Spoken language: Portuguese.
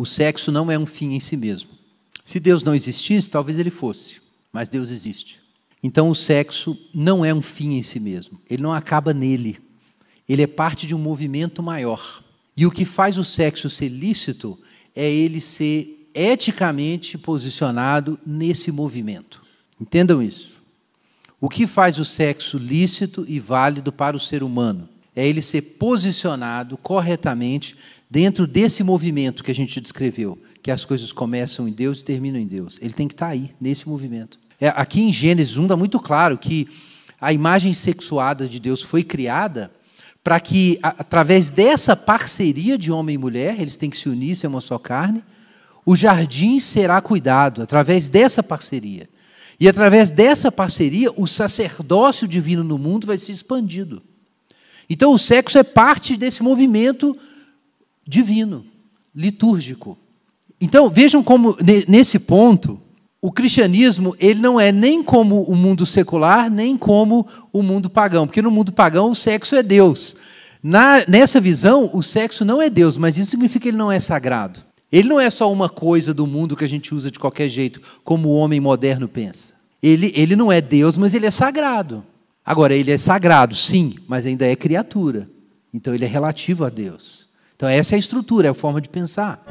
o sexo não é um fim em si mesmo. Se Deus não existisse, talvez ele fosse, mas Deus existe. Então o sexo não é um fim em si mesmo, ele não acaba nele. Ele é parte de um movimento maior. E o que faz o sexo ser lícito é ele ser eticamente posicionado nesse movimento. Entendam isso. O que faz o sexo lícito e válido para o ser humano? é ele ser posicionado corretamente dentro desse movimento que a gente descreveu, que as coisas começam em Deus e terminam em Deus. Ele tem que estar tá aí, nesse movimento. É, aqui em Gênesis 1 dá muito claro que a imagem sexuada de Deus foi criada para que, a, através dessa parceria de homem e mulher, eles têm que se unir, ser é uma só carne, o jardim será cuidado, através dessa parceria. E através dessa parceria, o sacerdócio divino no mundo vai ser expandido. Então, o sexo é parte desse movimento divino, litúrgico. Então, vejam como, nesse ponto, o cristianismo ele não é nem como o mundo secular, nem como o mundo pagão. Porque no mundo pagão, o sexo é Deus. Na, nessa visão, o sexo não é Deus, mas isso significa que ele não é sagrado. Ele não é só uma coisa do mundo que a gente usa de qualquer jeito, como o homem moderno pensa. Ele, ele não é Deus, mas ele é sagrado. Agora, ele é sagrado, sim, mas ainda é criatura. Então, ele é relativo a Deus. Então, essa é a estrutura, é a forma de pensar.